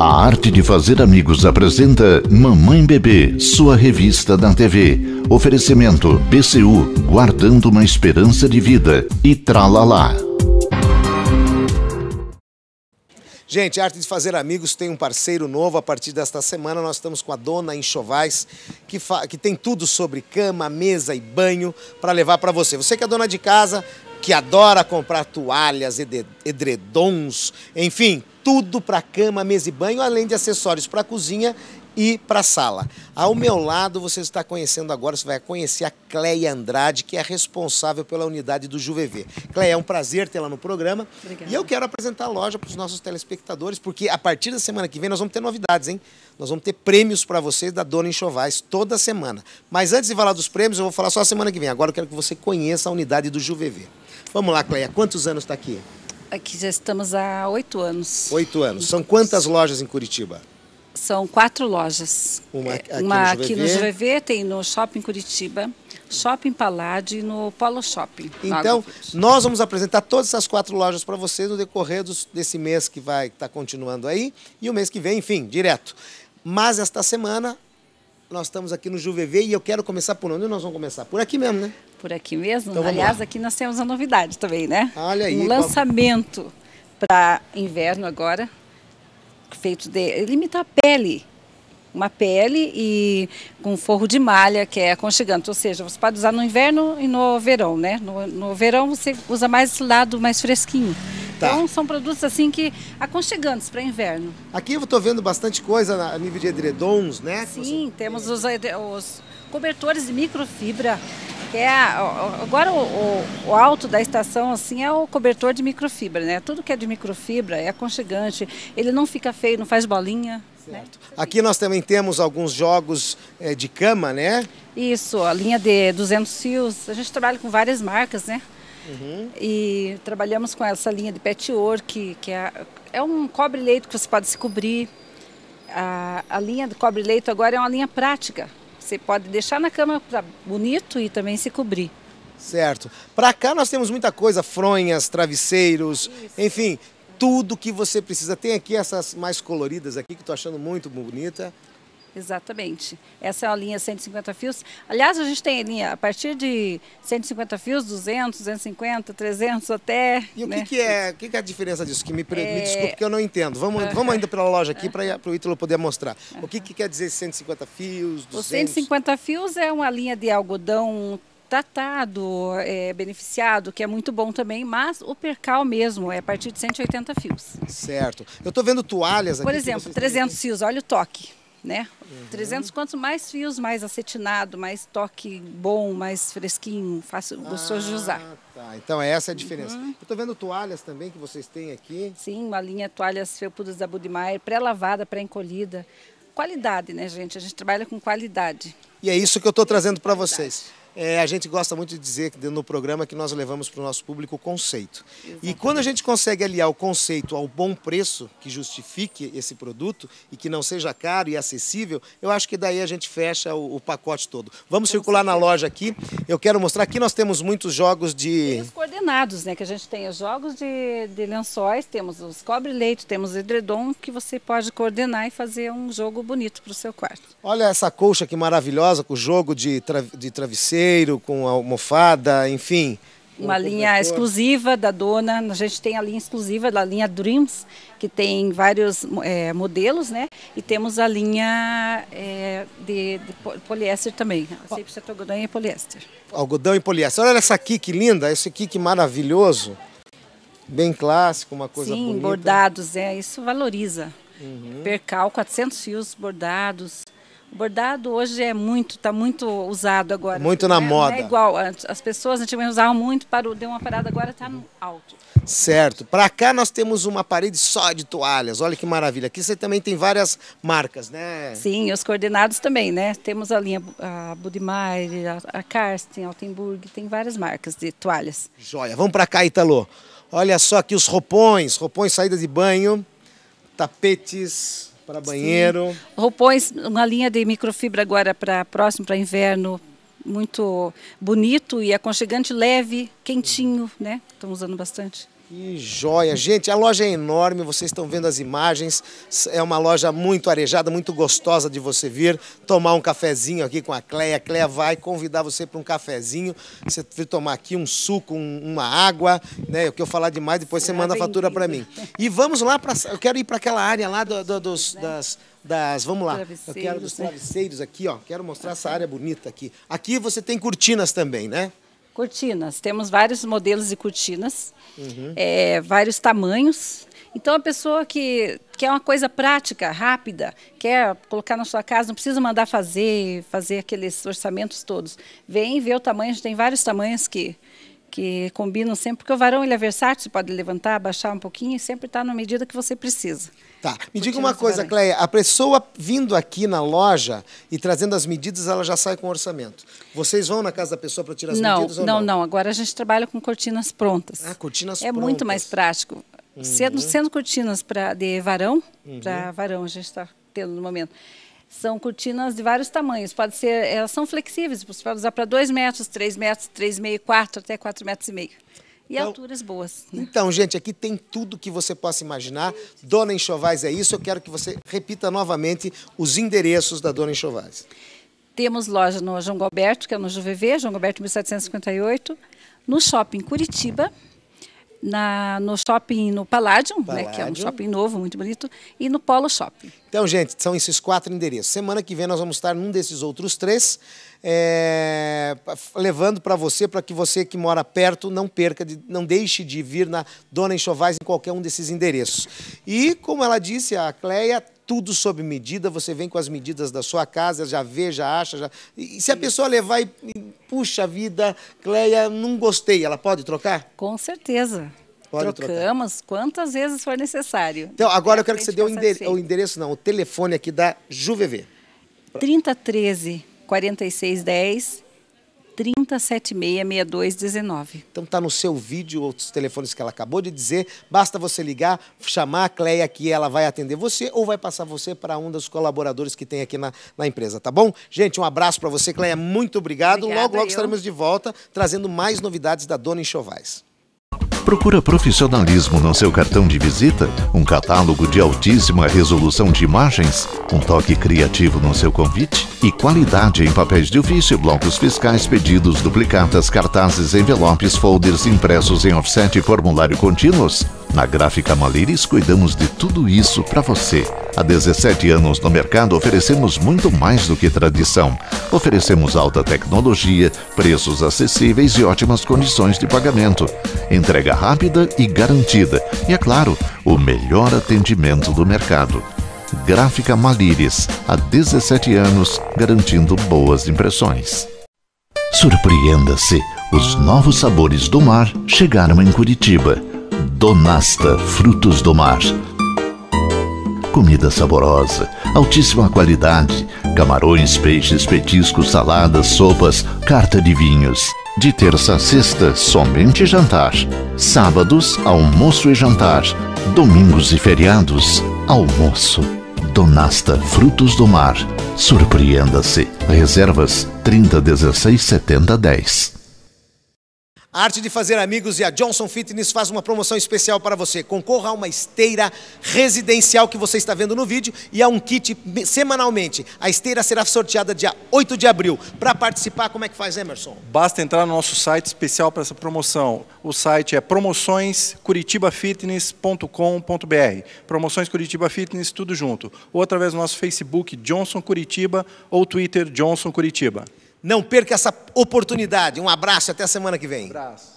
A Arte de Fazer Amigos apresenta Mamãe Bebê, sua revista da TV. Oferecimento PCU, guardando uma esperança de vida e tralalá. Gente, a Arte de Fazer Amigos tem um parceiro novo. A partir desta semana, nós estamos com a Dona Enxovais, que, que tem tudo sobre cama, mesa e banho para levar para você. Você que é dona de casa, que adora comprar toalhas, edredons, enfim, tudo para cama, mesa e banho, além de acessórios para cozinha e para sala. Ao meu lado, você está conhecendo agora, você vai conhecer a Cleia Andrade, que é responsável pela unidade do JuVV. Cleia, é um prazer tê-la no programa. Obrigada. E eu quero apresentar a loja para os nossos telespectadores, porque a partir da semana que vem nós vamos ter novidades, hein? Nós vamos ter prêmios para vocês da Dona Enxovais toda semana. Mas antes de falar dos prêmios, eu vou falar só a semana que vem. Agora eu quero que você conheça a unidade do JuVV. Vamos lá, Cleia, quantos anos está aqui? Aqui já estamos há oito anos. Oito anos. São quantas lojas em Curitiba? São quatro lojas. Uma aqui, Uma no, aqui no GVV, tem no Shopping Curitiba, Shopping Palade e no Polo Shopping. Então, nós vamos apresentar todas essas quatro lojas para vocês no decorrer dos, desse mês que vai estar tá continuando aí e o mês que vem, enfim, direto. Mas esta semana nós estamos aqui no Juvevê e eu quero começar por onde nós vamos começar? Por aqui mesmo, né? por aqui mesmo. Então, Aliás, aqui nós temos uma novidade também, né? Olha aí. Um lançamento para inverno agora, feito de limitar a pele. Uma pele e com forro de malha, que é aconchegante. Ou seja, você pode usar no inverno e no verão, né? No, no verão você usa mais esse lado mais fresquinho. Tá. Então são produtos assim que aconchegantes para inverno. Aqui eu estou vendo bastante coisa a nível de edredons, né? Sim, você... temos os, os cobertores de microfibra que é a, agora o, o, o, alto da estação assim é o cobertor de microfibra, né? Tudo que é de microfibra é aconchegante, ele não fica feio, não faz bolinha. certo né? Aqui nós também temos alguns jogos é, de cama, né? Isso, a linha de 200 fios. A gente trabalha com várias marcas, né? Uhum. E trabalhamos com essa linha de patchwork, que é, é um cobre-leito que você pode se cobrir. A, a linha de cobre-leito agora é uma linha prática, você pode deixar na cama bonito e também se cobrir. Certo. Para cá nós temos muita coisa, fronhas, travesseiros, Isso. enfim, tudo que você precisa. Tem aqui essas mais coloridas aqui que estou achando muito bonita. Exatamente. Essa é a linha 150 fios. Aliás, a gente tem a linha a partir de 150 fios, 200, 250, 300 até... E né? o que, né? que é o que, que, é a diferença disso? Que me, é... me desculpe que eu não entendo. Vamos, uh -huh. vamos ainda pela loja aqui uh -huh. para o Ítalo poder mostrar. Uh -huh. O que, que quer dizer 150 fios, 200? O 150 fios é uma linha de algodão tratado, é, beneficiado, que é muito bom também, mas o percal mesmo é a partir de 180 fios. Certo. Eu estou vendo toalhas Por aqui. Por exemplo, 300 têm... fios, olha o toque né? Uhum. 300 quanto mais fios, mais acetinado, mais toque bom, mais fresquinho, fácil, ah, gostoso de usar. Tá. Então é essa a diferença. Uhum. Eu tô vendo toalhas também que vocês têm aqui. Sim, uma linha toalhas felpudas da Budmeier, pré-lavada, pré-encolhida. Qualidade, né, gente? A gente trabalha com qualidade. E é isso que eu estou trazendo para vocês. É, a gente gosta muito de dizer no programa que nós levamos para o nosso público o conceito. Exatamente. E quando a gente consegue aliar o conceito ao bom preço que justifique esse produto e que não seja caro e acessível, eu acho que daí a gente fecha o, o pacote todo. Vamos Com circular certeza. na loja aqui. Eu quero mostrar. Aqui nós temos muitos jogos de encadenados, né? Que a gente tem jogos de, de lençóis, temos os cobre-leite, temos edredom, que você pode coordenar e fazer um jogo bonito para o seu quarto. Olha essa colcha que maravilhosa, com o jogo de, tra de travesseiro, com almofada, enfim uma linha exclusiva da dona. A gente tem a linha exclusiva da linha Dreams, que tem vários é, modelos, né? E temos a linha é, de, de, poliéster também. Sempre oh. É algodão e poliéster. Algodão e poliéster. Olha essa aqui que linda, esse aqui que maravilhoso. Bem clássico, uma coisa Sim, bonita. Sim, bordados, é, isso valoriza. Uhum. Percal, 400 fios bordados. Bordado hoje é muito, está muito usado agora. Muito na é, é moda. é igual, as pessoas antigamente usavam muito, parou, deu uma parada, agora está no alto. Certo. Para cá nós temos uma parede só de toalhas. Olha que maravilha. Aqui você também tem várias marcas, né? Sim, os coordenados também, né? Temos a linha a a, a Karsten, Altenburg, tem várias marcas de toalhas. Joia. Vamos para cá, Italo. Olha só aqui os roupões, roupões saída de banho, tapetes, para banheiro. Sim. Roupões, uma linha de microfibra agora para próximo, para inverno. Muito bonito e aconchegante, leve, quentinho, né? Estão usando bastante. Que joia, gente. A loja é enorme, vocês estão vendo as imagens. É uma loja muito arejada, muito gostosa de você vir tomar um cafezinho aqui com a Cleia. A Cleia vai convidar você para um cafezinho. Você vir tomar aqui um suco, um, uma água, né? É o que eu falar demais, depois você manda a fatura para mim. E vamos lá para. Eu quero ir para aquela área lá do, do, dos, né? das, das. Vamos lá. Eu quero dos né? travesseiros aqui, ó. Quero mostrar essa área bonita aqui. Aqui você tem cortinas também, né? Cortinas. Temos vários modelos de cortinas, uhum. é, vários tamanhos. Então, a pessoa que quer uma coisa prática, rápida, quer colocar na sua casa, não precisa mandar fazer, fazer aqueles orçamentos todos. Vem ver o tamanho, a gente tem vários tamanhos que que combinam sempre, porque o varão ele é versátil, você pode levantar, baixar um pouquinho e sempre está na medida que você precisa. Tá. Me diga uma coisa, varão. Cleia, a pessoa vindo aqui na loja e trazendo as medidas, ela já sai com o orçamento. Vocês vão na casa da pessoa para tirar as não, medidas ou não? Não, não, agora a gente trabalha com cortinas prontas. Ah, cortinas é prontas. É muito mais prático. Uhum. Sendo, sendo cortinas pra, de varão, uhum. para varão a gente está tendo no momento. São cortinas de vários tamanhos, pode ser, elas são flexíveis, você pode usar para 2 metros, 3 metros, 3,5, 4, até 4 metros e meio. E então, alturas boas. Né? Então, gente, aqui tem tudo que você possa imaginar. Dona Enxovais é isso. Eu quero que você repita novamente os endereços da Dona Enxovais. Temos loja no João Gilberto, que é no JVV, João Goberto 1758, no Shopping Curitiba, na, no shopping, no Palladium, Né, que é um shopping novo, muito bonito, e no Polo Shopping. Então, gente, são esses quatro endereços. Semana que vem nós vamos estar num desses outros três, é, levando para você, para que você que mora perto não perca, de, não deixe de vir na Dona Enxovais em qualquer um desses endereços. E, como ela disse, a Cleia tudo sob medida, você vem com as medidas da sua casa, já vê, já acha. Já... E se a pessoa levar e, puxa vida, Cleia, não gostei, ela pode trocar? Com certeza. Pode Trocamos trocar. quantas vezes for necessário. Então, agora eu quero que você dê o, endere o assim. endereço, não, o telefone aqui da JuVV. 3013 4610 3076-6219. Então tá no seu vídeo outros telefones que ela acabou de dizer. Basta você ligar, chamar a Cleia que ela vai atender você ou vai passar você para um dos colaboradores que tem aqui na, na empresa, tá bom? Gente, um abraço para você, Cleia. Muito obrigado. Obrigada, logo, logo eu. estaremos de volta trazendo mais novidades da Dona Enxovais. Procura profissionalismo no seu cartão de visita? Um catálogo de altíssima resolução de imagens? Um toque criativo no seu convite? E qualidade em papéis de ofício, blocos fiscais, pedidos, duplicatas, cartazes, envelopes, folders impressos em offset e formulário contínuos? Na Gráfica Malires cuidamos de tudo isso para você. Há 17 anos no mercado, oferecemos muito mais do que tradição. Oferecemos alta tecnologia, preços acessíveis e ótimas condições de pagamento. Entrega rápida e garantida. E, é claro, o melhor atendimento do mercado. Gráfica Malires, há 17 anos, garantindo boas impressões. Surpreenda-se! Os novos sabores do mar chegaram em Curitiba. Donasta Frutos do Mar comida saborosa, altíssima qualidade, camarões, peixes, petiscos, saladas, sopas, carta de vinhos. De terça a sexta, somente jantar. Sábados, almoço e jantar. Domingos e feriados, almoço. Donasta Frutos do Mar. Surpreenda-se. Reservas 30167010 a Arte de Fazer Amigos e a Johnson Fitness faz uma promoção especial para você. Concorra a uma esteira residencial que você está vendo no vídeo e a um kit semanalmente. A esteira será sorteada dia 8 de abril. Para participar, como é que faz, Emerson? Basta entrar no nosso site especial para essa promoção. O site é promoçõescuritibafitness.com.br. Promoções Curitiba Fitness, tudo junto. Ou através do nosso Facebook Johnson Curitiba ou Twitter Johnson Curitiba. Não perca essa oportunidade. Um abraço e até a semana que vem. Um abraço.